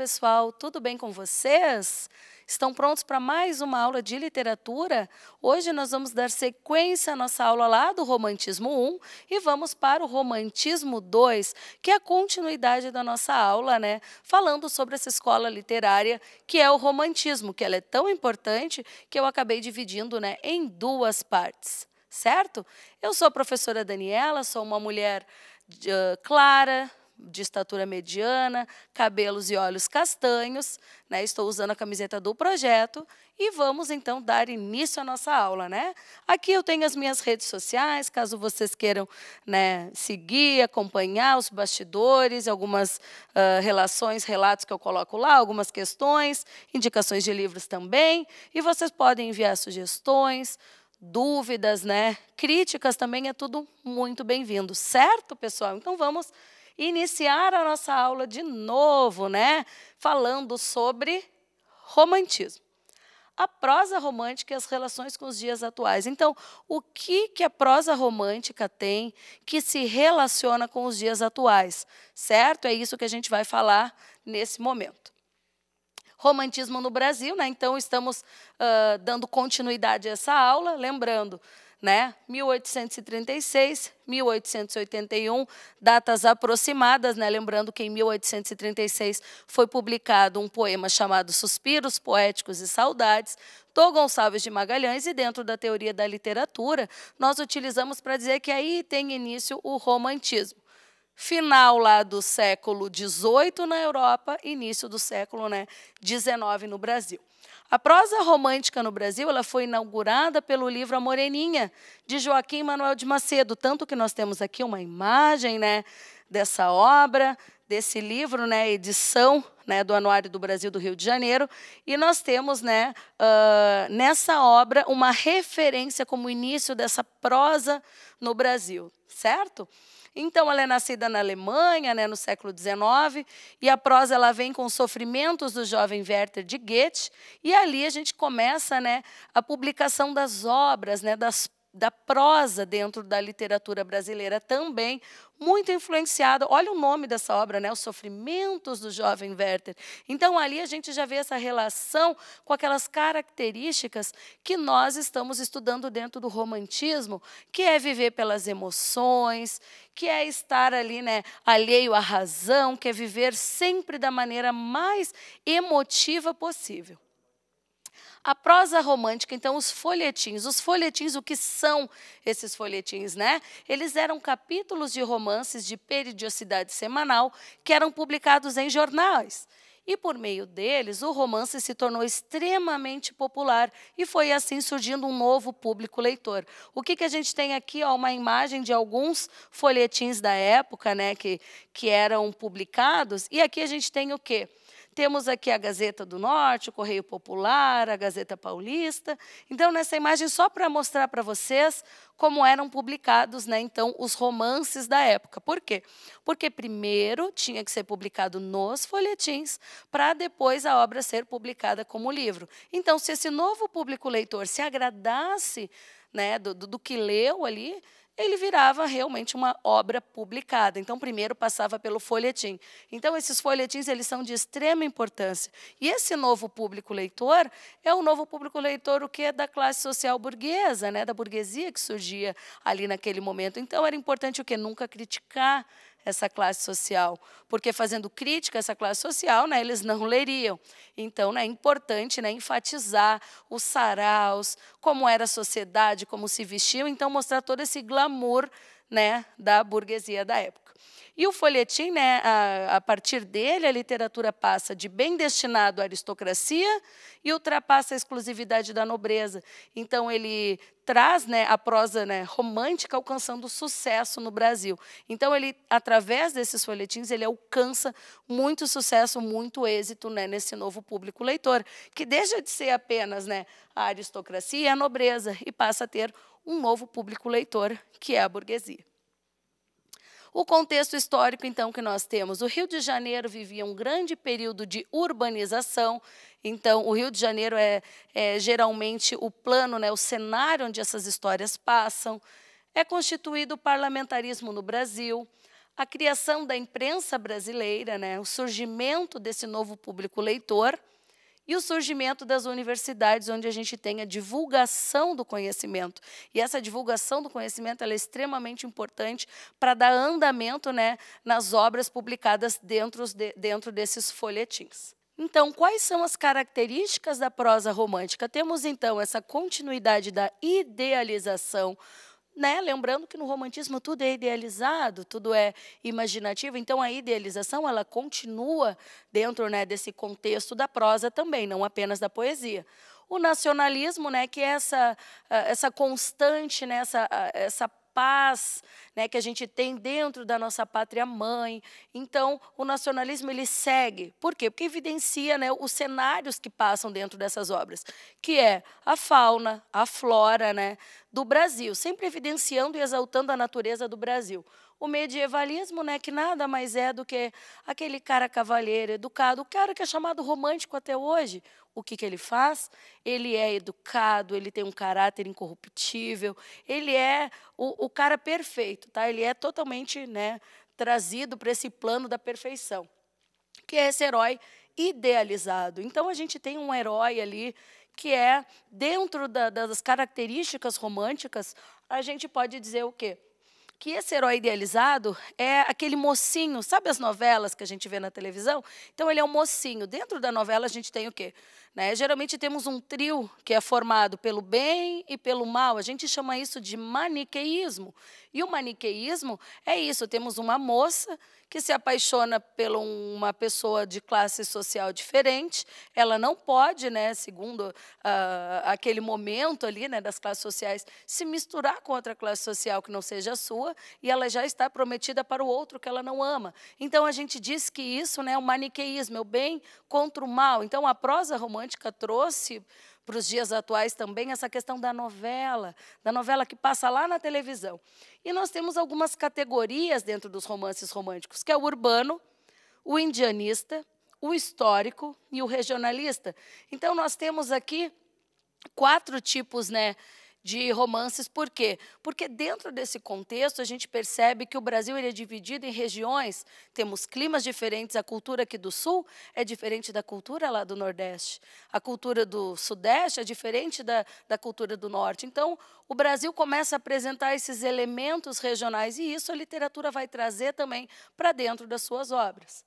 pessoal, tudo bem com vocês? Estão prontos para mais uma aula de literatura? Hoje nós vamos dar sequência à nossa aula lá do Romantismo 1 e vamos para o Romantismo 2, que é a continuidade da nossa aula, né? Falando sobre essa escola literária que é o Romantismo, que ela é tão importante que eu acabei dividindo né, em duas partes, certo? Eu sou a professora Daniela, sou uma mulher uh, clara, de estatura mediana, cabelos e olhos castanhos. Né? Estou usando a camiseta do projeto e vamos então dar início à nossa aula. Né? Aqui eu tenho as minhas redes sociais, caso vocês queiram né, seguir, acompanhar os bastidores, algumas uh, relações, relatos que eu coloco lá, algumas questões, indicações de livros também. E vocês podem enviar sugestões, dúvidas, né? Críticas também é tudo muito bem-vindo, certo, pessoal? Então vamos iniciar a nossa aula de novo, né? Falando sobre romantismo. A prosa romântica e as relações com os dias atuais. Então, o que, que a prosa romântica tem que se relaciona com os dias atuais? Certo? É isso que a gente vai falar nesse momento romantismo no Brasil. Né? Então, estamos uh, dando continuidade a essa aula. Lembrando, né? 1836, 1881, datas aproximadas, né? Lembrando que em 1836 foi publicado um poema chamado Suspiros Poéticos e Saudades, do Gonçalves de Magalhães, e dentro da teoria da literatura, nós utilizamos para dizer que aí tem início o romantismo final lá do século XVIII na Europa, início do século XIX né, no Brasil. A prosa romântica no Brasil ela foi inaugurada pelo livro A Moreninha, de Joaquim Manuel de Macedo, tanto que nós temos aqui uma imagem né, dessa obra, desse livro, né, edição né, do Anuário do Brasil do Rio de Janeiro, e nós temos né, uh, nessa obra uma referência como início dessa prosa no Brasil, certo? Então, ela é nascida na Alemanha, né, no século XIX, e a prosa ela vem com os sofrimentos do jovem Werther de Goethe, e ali a gente começa né, a publicação das obras, né, das da prosa dentro da literatura brasileira também, muito influenciada. Olha o nome dessa obra, né? Os Sofrimentos do Jovem Werther. Então, ali a gente já vê essa relação com aquelas características que nós estamos estudando dentro do romantismo, que é viver pelas emoções, que é estar ali, né, alheio à razão, que é viver sempre da maneira mais emotiva possível. A prosa romântica, então, os folhetins. Os folhetins, o que são esses folhetins, né? Eles eram capítulos de romances de periodicidade semanal que eram publicados em jornais. E por meio deles, o romance se tornou extremamente popular e foi assim surgindo um novo público leitor. O que, que a gente tem aqui? uma imagem de alguns folhetins da época né, que, que eram publicados. E aqui a gente tem o quê? Temos aqui a Gazeta do Norte, o Correio Popular, a Gazeta Paulista. Então, nessa imagem, só para mostrar para vocês como eram publicados, né, então, os romances da época. Por quê? Porque primeiro tinha que ser publicado nos folhetins para depois a obra ser publicada como livro. Então, se esse novo público leitor se agradasse né, do, do que leu ali, ele virava realmente uma obra publicada. Então, primeiro passava pelo folhetim. Então, esses folhetins eles são de extrema importância. E esse novo público leitor é o novo público leitor o que da classe social burguesa, né, da burguesia que surgia ali naquele momento. Então, era importante o que nunca criticar essa classe social, porque fazendo crítica a essa classe social, né, eles não leriam. Então, né, é importante né, enfatizar os saraus, como era a sociedade, como se vestiam, então mostrar todo esse glamour né, da burguesia da época. E o folhetim, né, a, a partir dele, a literatura passa de bem destinado à aristocracia e ultrapassa a exclusividade da nobreza. Então, ele traz né, a prosa né, romântica alcançando sucesso no Brasil. Então, ele, através desses folhetins, ele alcança muito sucesso, muito êxito né, nesse novo público leitor, que deixa de ser apenas né, a aristocracia e a nobreza e passa a ter um novo público leitor, que é a burguesia. O contexto histórico, então, que nós temos: o Rio de Janeiro vivia um grande período de urbanização. Então, o Rio de Janeiro é, é geralmente o plano, né, o cenário onde essas histórias passam. É constituído o parlamentarismo no Brasil, a criação da imprensa brasileira, né, o surgimento desse novo público leitor e o surgimento das universidades, onde a gente tem a divulgação do conhecimento. E essa divulgação do conhecimento é extremamente importante para dar andamento né, nas obras publicadas dentro, de, dentro desses folhetins. Então, quais são as características da prosa romântica? Temos, então, essa continuidade da idealização né? Lembrando que no romantismo tudo é idealizado, tudo é imaginativo, então a idealização ela continua dentro né, desse contexto da prosa também, não apenas da poesia. O nacionalismo, né, que é essa, ah, essa constante, né, essa, ah, essa paz né, que a gente tem dentro da nossa pátria mãe. Então, o nacionalismo ele segue. Por quê? Porque evidencia né, os cenários que passam dentro dessas obras, que é a fauna, a flora né, do Brasil, sempre evidenciando e exaltando a natureza do Brasil o medievalismo, né, que nada mais é do que aquele cara cavalheiro, educado, é o cara que é chamado romântico até hoje. O que, que ele faz? Ele é educado, ele tem um caráter incorruptível, ele é o, o cara perfeito, tá? Ele é totalmente, né, trazido para esse plano da perfeição, que é esse herói idealizado. Então a gente tem um herói ali que é dentro da, das características românticas, a gente pode dizer o quê? que esse herói idealizado é aquele mocinho, sabe as novelas que a gente vê na televisão? Então ele é um mocinho. Dentro da novela a gente tem o quê? Né? Geralmente temos um trio que é formado pelo bem e pelo mal. A gente chama isso de maniqueísmo. E o maniqueísmo é isso: temos uma moça que se apaixona por uma pessoa de classe social diferente. Ela não pode, né, segundo ah, aquele momento ali né, das classes sociais, se misturar com outra classe social que não seja a sua pessoa e ela já está prometida para o outro que ela não ama. Então a gente diz que isso né, é um maniqueísmo, é o bem contra o mal. Então a prosa romântica trouxe para os dias atuais também essa questão da novela, da novela que passa lá na televisão. E nós temos algumas categorias dentro dos romances românticos, que é o urbano, o indianista, o histórico e o regionalista. Então nós temos aqui quatro tipos, né, de romances. Por quê? Porque dentro desse contexto a gente percebe que o Brasil ele é dividido em regiões, temos climas diferentes, a cultura aqui do Sul é diferente da cultura lá do Nordeste, a cultura do Sudeste é diferente da, da cultura do Norte. Então, o Brasil começa a apresentar esses elementos regionais e isso a literatura vai trazer também para dentro das suas obras.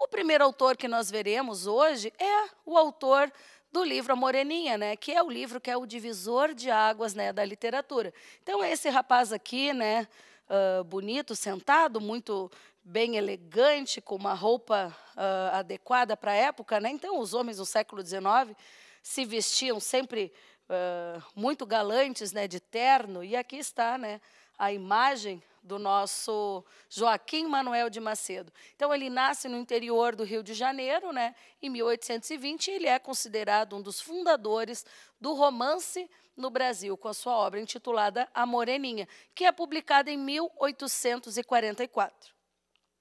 O primeiro autor que nós veremos hoje é o autor do livro A Moreninha, né, que é o livro que é o divisor de águas né, da literatura. Então, esse rapaz aqui, né, uh, bonito, sentado, muito bem elegante, com uma roupa uh, adequada para a época. Né? Então, os homens do século XIX se vestiam sempre uh, muito galantes, né, de terno, e aqui está né, a imagem do nosso Joaquim Manuel de Macedo. Então, ele nasce no interior do Rio de Janeiro, né, em 1820, e ele é considerado um dos fundadores do romance no Brasil, com a sua obra intitulada A Moreninha, que é publicada em 1844.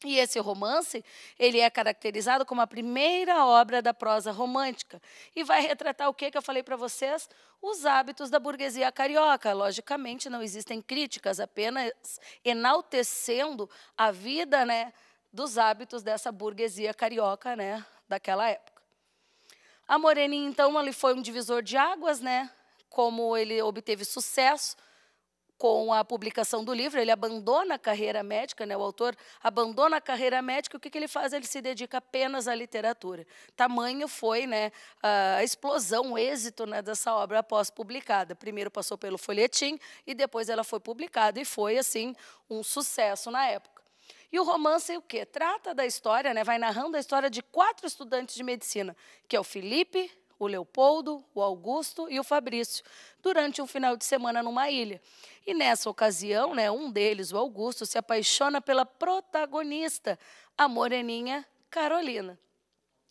E esse romance, ele é caracterizado como a primeira obra da prosa romântica e vai retratar o que que eu falei para vocês, os hábitos da burguesia carioca. Logicamente, não existem críticas, apenas enaltecendo a vida, né, dos hábitos dessa burguesia carioca, né, daquela época. A Moreninha, então, ali foi um divisor de águas, né? Como ele obteve sucesso com a publicação do livro, ele abandona a carreira médica, né? o autor abandona a carreira médica, o que, que ele faz? Ele se dedica apenas à literatura. Tamanho foi né, a explosão, o êxito né, dessa obra após publicada. Primeiro passou pelo folhetim e depois ela foi publicada e foi, assim, um sucesso na época. E o romance o quê? Trata da história, né, vai narrando a história de quatro estudantes de medicina, que é o Felipe, o Leopoldo, o Augusto e o Fabrício, durante um final de semana numa ilha. E nessa ocasião, né, um deles, o Augusto, se apaixona pela protagonista, a moreninha Carolina.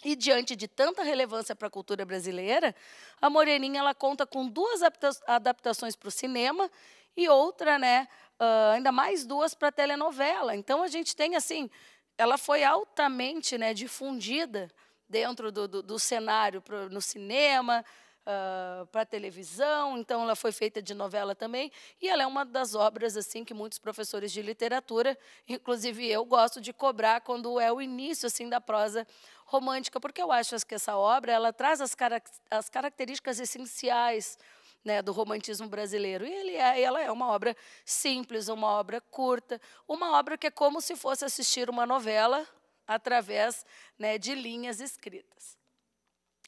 E diante de tanta relevância para a cultura brasileira, a Moreninha ela conta com duas adaptações para o cinema e outra, né, uh, ainda mais duas para telenovela. Então a gente tem assim, ela foi altamente, né, difundida dentro do, do, do cenário pro, no cinema, uh, ah, para televisão. Então, ela foi feita de novela também. E ela é uma das obras assim que muitos professores de literatura, inclusive eu, gosto de cobrar quando é o início assim da prosa romântica, porque eu acho que essa obra ela traz as, car as características essenciais né, do romantismo brasileiro. E ele é, ela é uma obra simples, uma obra curta, uma obra que é como se fosse assistir uma novela através né, de linhas escritas.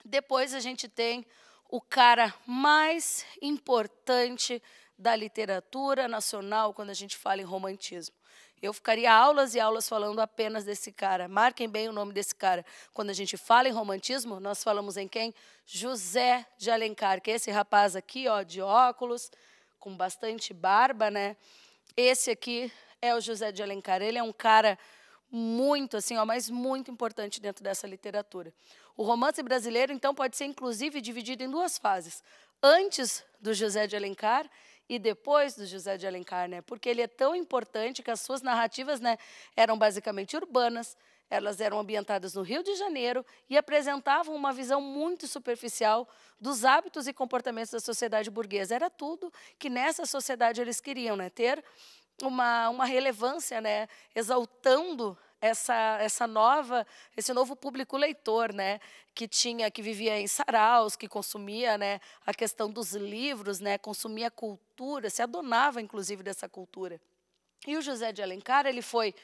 Depois a gente tem o cara mais importante da literatura nacional quando a gente fala em romantismo. Eu ficaria aulas e aulas falando apenas desse cara. Marquem bem o nome desse cara. Quando a gente fala em romantismo, nós falamos em quem? José de Alencar, que é esse rapaz aqui, ó, de óculos, com bastante barba, né? Esse aqui é o José de Alencar. Ele é um cara muito, assim, ó, mas muito importante dentro dessa literatura. O romance brasileiro, então, pode ser inclusive dividido em duas fases: antes do José de Alencar e depois do José de Alencar, né? Porque ele é tão importante que as suas narrativas, né, eram basicamente urbanas, elas eram ambientadas no Rio de Janeiro e apresentavam uma visão muito superficial dos hábitos e comportamentos da sociedade burguesa. Era tudo que nessa sociedade eles queriam, né? Ter uma, uma relevância, né? Exaltando essa, essa nova, esse novo público leitor, né, que tinha, que vivia em saraus, que consumia, né, a questão dos livros, né, consumia cultura, se adonava inclusive dessa cultura. E o José de Alencar, ele foi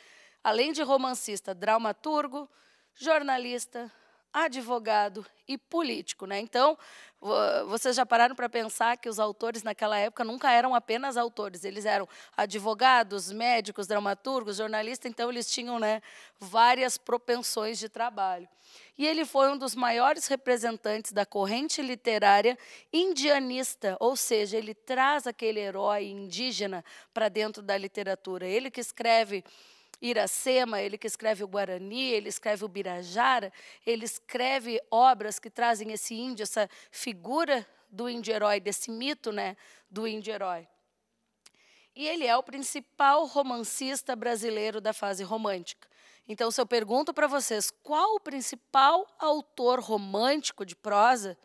além de romancista, dramaturgo, jornalista, advogado e político. Né? Então, vocês já pararam para pensar que os autores naquela época nunca eram apenas autores, eles eram advogados, médicos, dramaturgos, jornalistas, então eles tinham né, várias propensões de trabalho. E ele foi um dos maiores representantes da corrente literária indianista, ou seja, ele traz aquele herói indígena para dentro da literatura. Ele que escreve Iracema, ele que escreve o Guarani, ele escreve o Birajara, ele escreve obras que trazem esse índio, essa figura do índio-herói, desse mito né, do índio-herói. E ele é o principal romancista brasileiro da fase romântica. Então, se eu pergunto para vocês qual o principal autor romântico de prosa,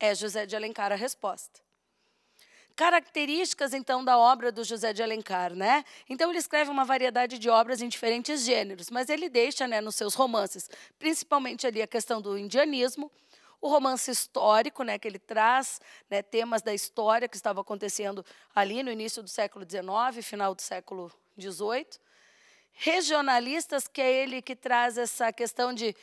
é José de Alencar a resposta características então da obra do José de Alencar, né? Então ele escreve uma variedade de obras em diferentes gêneros, mas ele deixa, né, nos seus romances, principalmente ali a questão do indianismo, o romance histórico, né, que ele traz né, temas da história que estava acontecendo ali no início do século XIX, final do século XVIII, regionalistas, que é ele que traz essa questão de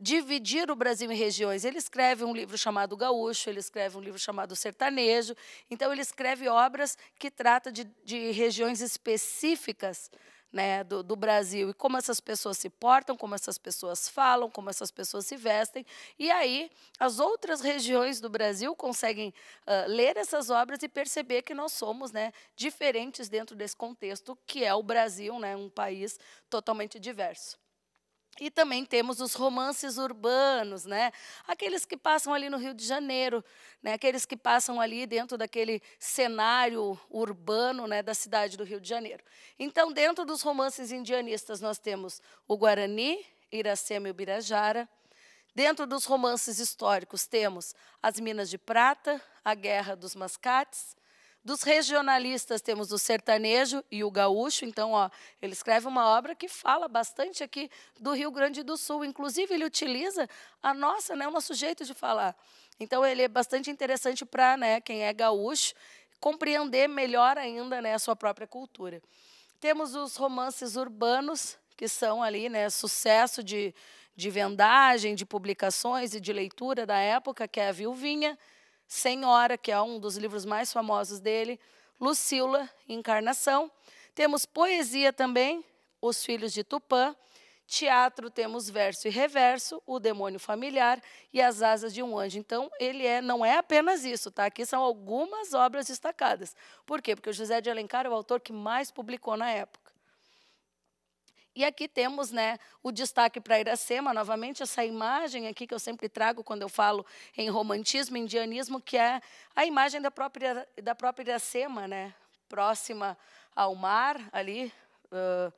dividir o Brasil em regiões. Ele escreve um livro chamado Gaúcho, ele escreve um livro chamado Sertanejo. Então, ele escreve obras que tratam de, de regiões específicas né, do, do, Brasil e como essas pessoas se portam, como essas pessoas falam, como essas pessoas se vestem. E aí, as outras regiões do Brasil conseguem uh, ler essas obras e perceber que nós somos né, diferentes dentro desse contexto que é o Brasil, né, um país totalmente diverso. E também temos os romances urbanos, né? aqueles que passam ali no Rio de Janeiro, né? aqueles que passam ali dentro daquele cenário urbano né? da cidade do Rio de Janeiro. Então, dentro dos romances indianistas, nós temos o Guarani, Iracema e Ubirajara. Dentro dos romances históricos, temos As Minas de Prata, A Guerra dos Mascates, dos regionalistas temos o sertanejo e o gaúcho, então ó, ele escreve uma obra que fala bastante aqui do Rio Grande do Sul, inclusive ele utiliza a nossa, né, o nosso jeito de falar. Então ele é bastante interessante para, né, quem é gaúcho compreender melhor ainda, né, a sua própria cultura. Temos os romances urbanos, que são ali, né, sucesso de de vendagem, de publicações e de leitura da época, que é a Viuvinha, Senhora, que é um dos livros mais famosos dele, Lucila, Encarnação. Temos poesia também, Os Filhos de Tupã. Teatro temos verso e reverso, o demônio familiar e as asas de um anjo. Então, ele é, não é apenas isso, tá? Aqui são algumas obras destacadas. Por quê? Porque o José de Alencar é o autor que mais publicou na época. E aqui temos né, o destaque para Iracema, novamente, essa imagem aqui que eu sempre trago quando eu falo em romantismo, indianismo, que é a imagem da própria, da própria Iracema, né, próxima ao mar, ali, uh,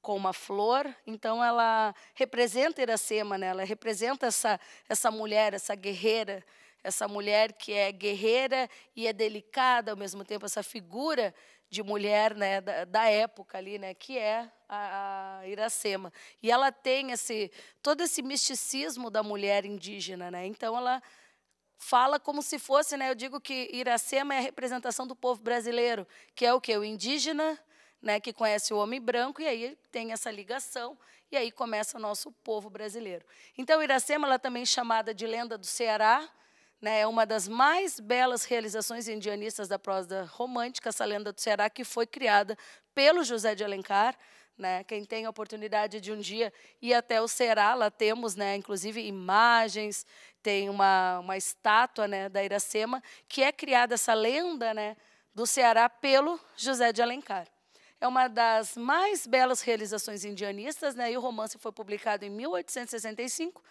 com uma flor. Então, ela representa Iracema, né, ela representa essa, essa mulher, essa guerreira, essa mulher que é guerreira e é delicada ao mesmo tempo, essa figura de mulher né, da, da época ali, né, que é a, a, Iracema. E ela tem esse, todo esse misticismo da mulher indígena. Né? Então, ela fala como se fosse, né, eu digo que Iracema é a representação do povo brasileiro, que é o que? O indígena, né, que conhece o homem branco, e aí tem essa ligação, e aí começa o nosso povo brasileiro. Então, Iracema, ela também é chamada de lenda do Ceará, né, é uma das mais belas realizações indianistas da prosa romântica, essa lenda do Ceará, que foi criada pelo José de Alencar. Né? Quem tem a oportunidade de um dia ir até o Ceará, lá temos, né, inclusive, imagens, tem uma, uma estátua né, da Iracema, que é criada essa lenda né, do Ceará pelo José de Alencar. É uma das mais belas realizações indianistas, né? E o romance foi publicado em 1865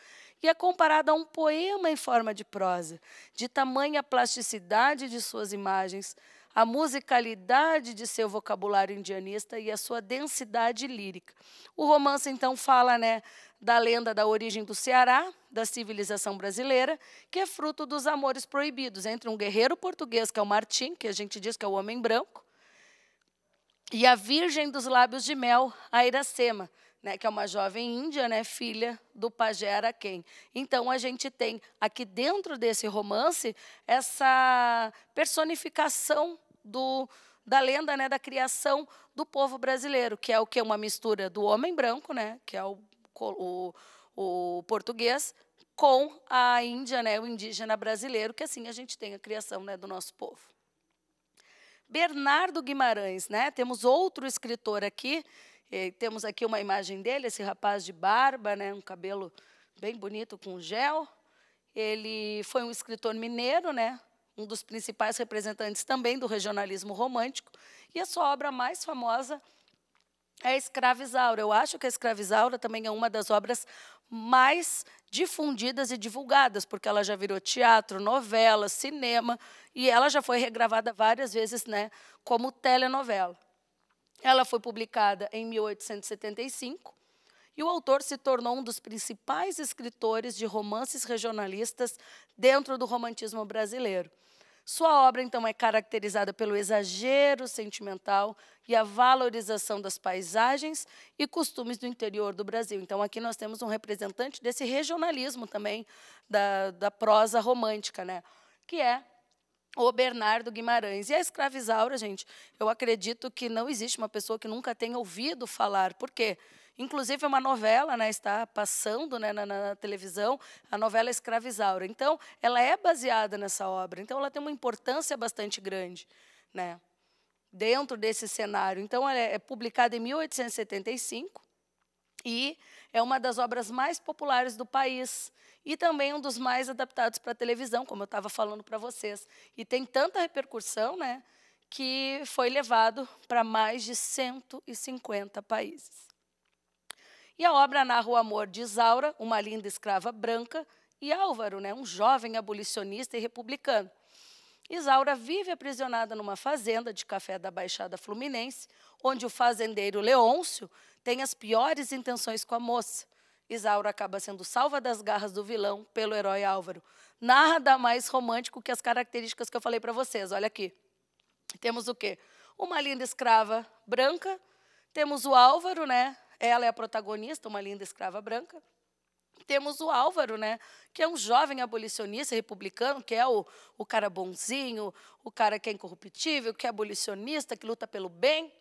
e é comparado a um poema em forma de prosa, de tamanha plasticidade de suas imagens, a musicalidade de seu vocabulário indianista e a sua densidade lírica. O romance então fala, né, da lenda da origem do Ceará, da civilização brasileira, que é fruto dos amores proibidos entre um guerreiro português que é o Martim, que a gente diz que é o homem branco, e a virgem dos lábios de mel, a Iracema, né, que é uma jovem índia, né, filha do pajé Araquém. Então a gente tem aqui dentro desse romance essa personificação do da lenda, né, da criação do povo brasileiro, que é o que uma mistura do homem branco, né, que é o, o, o português, com a Índia, né, o indígena brasileiro, que assim a gente tem a criação, né, do nosso povo. Bernardo Guimarães, né? Temos outro escritor aqui e temos aqui uma imagem dele, esse rapaz de barba, né, um cabelo bem bonito com gel. Ele foi um escritor mineiro, né, um dos principais representantes também do regionalismo romântico, e a sua obra mais famosa é a Escravizaura. Eu acho que a Escravizaura também é uma das obras mais difundidas e divulgadas, porque ela já virou teatro, novela, cinema, e ela já foi regravada várias vezes né, como telenovela. Ela foi publicada em 1875 e o autor se tornou um dos principais escritores de romances regionalistas dentro do romantismo brasileiro. Sua obra, então, é caracterizada pelo exagero sentimental e a valorização das paisagens e costumes do interior do Brasil. Então, aqui nós temos um representante desse regionalismo também, da, da prosa romântica, né? que é o Bernardo Guimarães. E a escravizaura, gente, eu acredito que não existe uma pessoa que nunca tenha ouvido falar. Por quê? Inclusive, é uma novela né, está passando né, na, na, televisão, a novela Escravizaura. Então, ela é baseada nessa obra. Então, ela tem uma importância bastante grande né, dentro desse cenário. Então, ela é, é publicada em 1875 e é uma das obras mais populares do país e também um dos mais adaptados para a televisão, como eu estava falando para vocês. E tem tanta repercussão, né, que foi levado para mais de 150 países. E a obra narra o amor de Isaura, uma linda escrava branca, e Álvaro, né, um jovem abolicionista e republicano. Isaura vive aprisionada numa fazenda de café da Baixada Fluminense, onde o fazendeiro Leôncio tem as piores intenções com a moça. Isaura acaba sendo salva das garras do vilão pelo herói Álvaro. Nada mais romântico que as características que eu falei para vocês. Olha aqui. Temos o quê? Uma linda escrava branca. Temos o Álvaro, né? Ela é a protagonista, uma linda escrava branca. Temos o Álvaro, né? Que é um jovem abolicionista republicano, que é o, o cara bonzinho, o cara que é incorruptível, que é abolicionista, que luta pelo bem.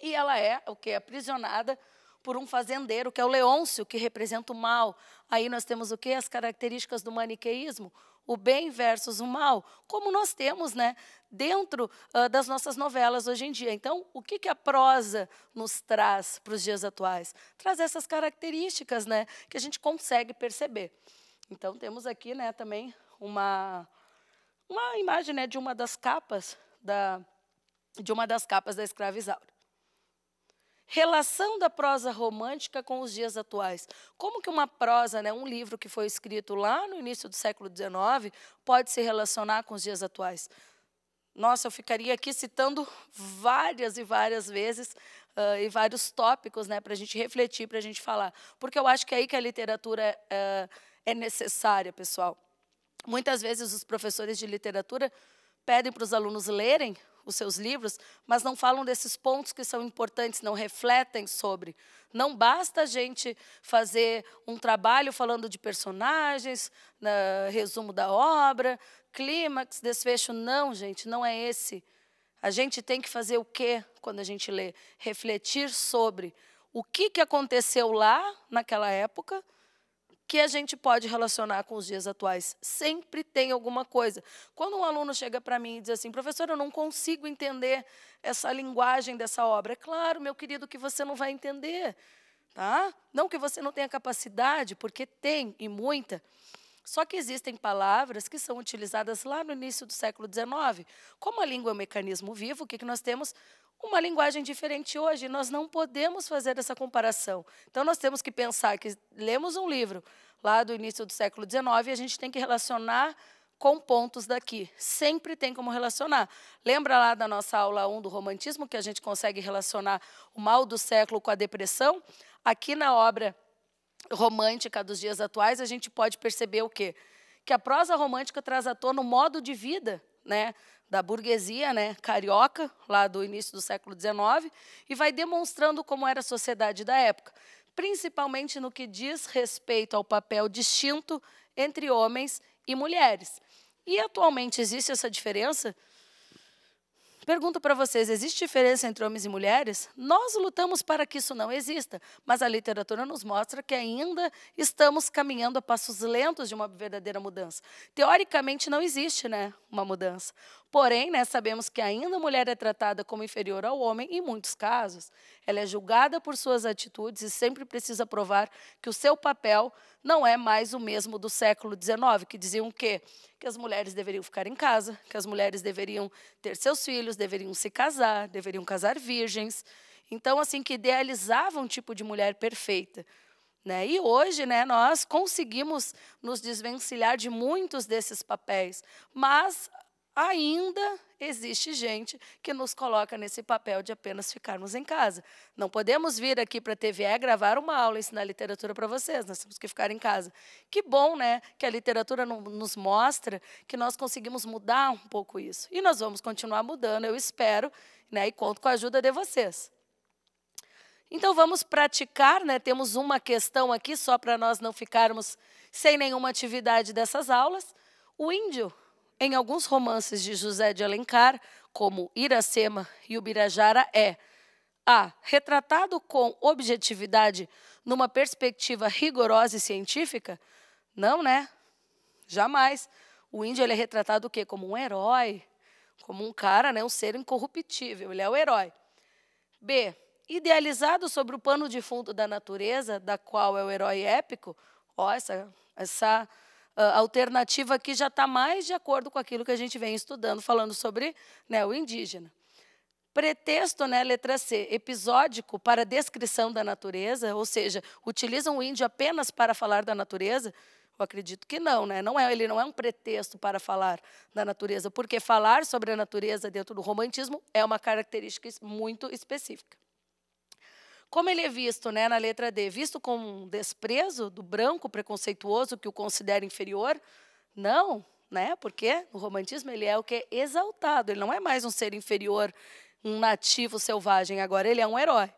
E ela é o que? Aprisionada por um fazendeiro, que é o Leôncio, que representa o mal. Aí nós temos o que? As características do maniqueísmo, o bem versus o mal, como nós temos né, dentro uh, das nossas novelas hoje em dia. Então, o que, que a prosa nos traz para os dias atuais? Traz essas características né, que a gente consegue perceber. Então, temos aqui né, também uma, uma imagem né, de uma das capas da, de uma das capas da escravizaura relação da prosa romântica com os dias atuais. Como que uma prosa, né, um livro que foi escrito lá no início do século XIX, pode se relacionar com os dias atuais? Nossa, eu ficaria aqui citando várias e várias vezes uh, e vários tópicos né, para a gente refletir, para a gente falar. Porque eu acho que é aí que a literatura uh, é necessária, pessoal. Muitas vezes os professores de literatura pedem para os alunos lerem os seus livros, mas não falam desses pontos que são importantes, não refletem sobre. Não basta a gente fazer um trabalho falando de personagens, resumo da obra, clímax, desfecho. Não, gente, não é esse. A gente tem que fazer o quê quando a gente lê? Refletir sobre o que, que aconteceu lá naquela época que a gente pode relacionar com os dias atuais. Sempre tem alguma coisa. Quando um aluno chega para mim e diz assim, professor, eu não consigo entender essa linguagem dessa obra. É claro, meu querido, que você não vai entender. Tá? Não que você não tenha capacidade, porque tem e muita. Só que existem palavras que são utilizadas lá no início do século XIX. Como a língua é um mecanismo vivo, o que, que nós temos? uma linguagem diferente hoje, nós não podemos fazer essa comparação. Então, nós temos que pensar que lemos um livro lá do início do século XIX e a gente tem que relacionar com pontos daqui. Sempre tem como relacionar. Lembra lá da nossa aula 1 do romantismo, que a gente consegue relacionar o mal do século com a depressão? Aqui na obra romântica dos dias atuais, a gente pode perceber o quê? Que a prosa romântica traz à tona o modo de vida né, da burguesia né, carioca, lá do início do século XIX, e vai demonstrando como era a sociedade da época, principalmente no que diz respeito ao papel distinto entre homens e mulheres. E atualmente existe essa diferença Pergunto para vocês: existe diferença entre homens e mulheres? Nós lutamos para que isso não exista, mas a literatura nos mostra que ainda estamos caminhando a passos lentos de uma verdadeira mudança. Teoricamente não existe, né, uma mudança. Porém, né, sabemos que ainda a mulher é tratada como inferior ao homem em muitos casos. Ela é julgada por suas atitudes e sempre precisa provar que o seu papel não é mais o mesmo do século XIX, que diziam que que as mulheres deveriam ficar em casa, que as mulheres deveriam ter seus filhos, deveriam se casar, deveriam casar virgens. Então, assim, que idealizava um tipo de mulher perfeita. Né? E hoje né, nós conseguimos nos desvencilhar de muitos desses papéis, mas ainda existe gente que nos coloca nesse papel de apenas ficarmos em casa. Não podemos vir aqui para a TVE gravar uma aula, ensinar literatura para vocês, nós temos que ficar em casa. Que bom, né, que a literatura nos mostra que nós conseguimos mudar um pouco isso. E nós vamos continuar mudando, eu espero, né, e conto com a ajuda de vocês. Então vamos praticar, né? Temos uma questão aqui só para nós não ficarmos sem nenhuma atividade dessas aulas. O índio em alguns romances de José de Alencar, como Iracema e Ubirajara, é a. Retratado com objetividade numa perspectiva rigorosa e científica? Não, né? Jamais. O índio ele é retratado o quê? Como um herói, como um cara, né? um ser incorruptível. Ele é o herói. B. Idealizado sobre o pano de fundo da natureza, da qual é o herói épico. Ó, essa, essa uh, alternativa que já está mais de acordo com aquilo que a gente vem estudando, falando sobre né, o indígena. Pretexto, né, letra C, episódico para descrição da natureza, ou seja, utilizam o índio apenas para falar da natureza? Eu acredito que não, né? Não é, ele não é um pretexto para falar da natureza, porque falar sobre a natureza dentro do romantismo é uma característica muito específica. Como ele é visto né, na letra D? Visto como um desprezo do branco preconceituoso que o considera inferior? Não, né? Porque o romantismo ele é o que é exaltado, ele não é mais um ser inferior, um nativo selvagem, agora ele é um herói.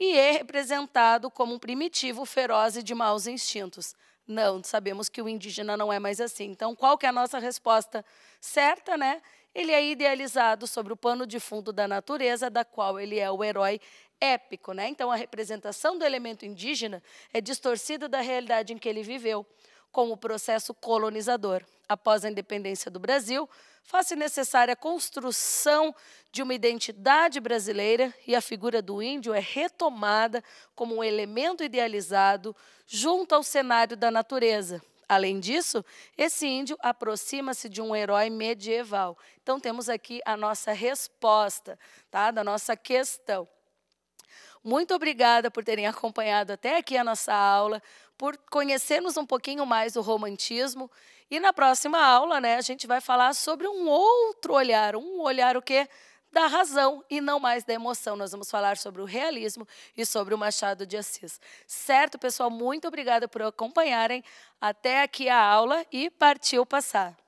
E é representado como um primitivo feroz e de maus instintos. Não, sabemos que o indígena não é mais assim. Então, qual que é a nossa resposta certa, né? Ele é idealizado sobre o pano de fundo da natureza, da qual ele é o herói épico, né? Então a representação do elemento indígena é distorcida da realidade em que ele viveu, como o processo colonizador. Após a independência do Brasil, faz-se necessária a construção de uma identidade brasileira e a figura do índio é retomada como um elemento idealizado junto ao cenário da natureza. Além disso, esse índio aproxima-se de um herói medieval. Então temos aqui a nossa resposta, tá? Da nossa questão. Muito obrigada por terem acompanhado até aqui a nossa aula, por conhecermos um pouquinho mais o romantismo. E na próxima aula, né, a gente vai falar sobre um outro olhar, um olhar o quê? da razão e não mais da emoção. Nós vamos falar sobre o realismo e sobre o Machado de Assis. Certo, pessoal? Muito obrigada por acompanharem até aqui a aula e partiu passar.